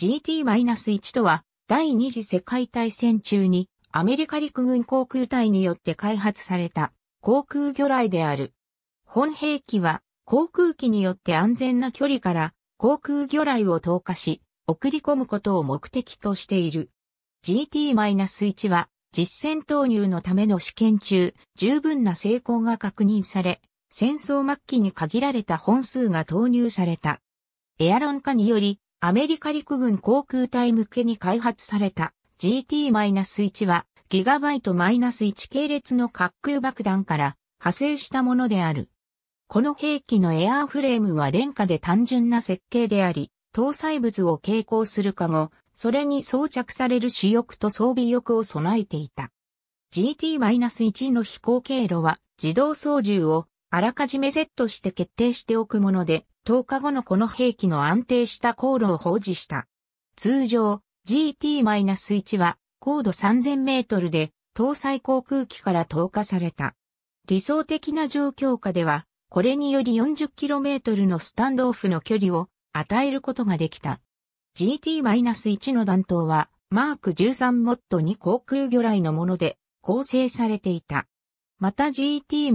GT-1 とは、第二次世界大戦中に、アメリカ陸軍航空隊によって開発された、航空魚雷である。本兵器は、航空機によって安全な距離から、航空魚雷を投下し、送り込むことを目的としている。GT-1 は、実戦投入のための試験中、十分な成功が確認され、戦争末期に限られた本数が投入された。エアロン化により、アメリカ陸軍航空隊向けに開発された GT-1 はギガバイト -1 系列の滑空爆弾から派生したものである。この兵器のエアーフレームは廉価で単純な設計であり、搭載物を携行するかご、それに装着される主翼と装備翼を備えていた。GT-1 の飛行経路は自動操縦をあらかじめセットして決定しておくもので、10日後のこの兵器の安定した航路を保持した。通常、GT-1 は高度3000メートルで搭載航空機から投下された。理想的な状況下では、これにより 40km のスタンドオフの距離を与えることができた。GT-1 の弾頭は、マーク13モッドに航空魚雷のもので構成されていた。また GT-1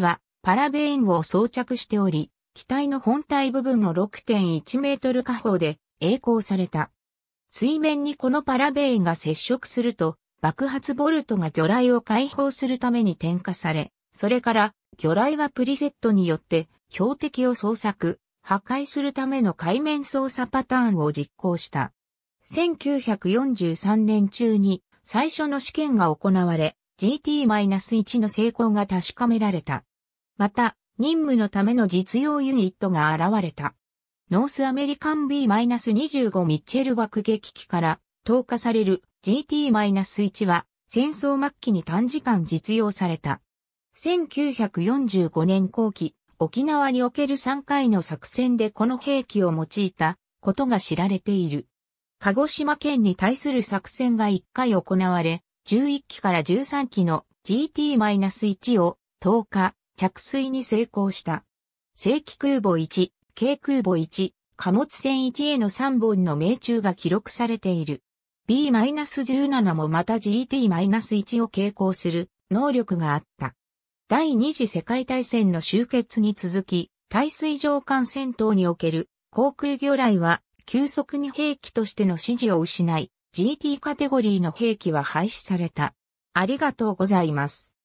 はパラベインを装着しており、機体の本体部分の6.1メートル下方で栄光された。水面にこのパラベインが接触すると、爆発ボルトが魚雷を解放するために点火され、それから魚雷はプリセットによって標的を捜索、破壊するための海面操作パターンを実行した。1943年中に最初の試験が行われ、GT-1 の成功が確かめられた。また、任務のための実用ユニットが現れた。ノースアメリカン B-25 ミッチェル爆撃機から投下される GT-1 は戦争末期に短時間実用された。1945年後期、沖縄における3回の作戦でこの兵器を用いたことが知られている。鹿児島県に対する作戦が1回行われ、11機から13機の GT-1 を投下、着水に成功した。正規空母1、軽空母1、貨物船1への3本の命中が記録されている。B-17 もまた GT-1 を傾向する能力があった。第二次世界大戦の終結に続き、対水上艦戦闘における航空魚雷は急速に兵器としての支持を失い、GT カテゴリーの兵器は廃止された。ありがとうございます。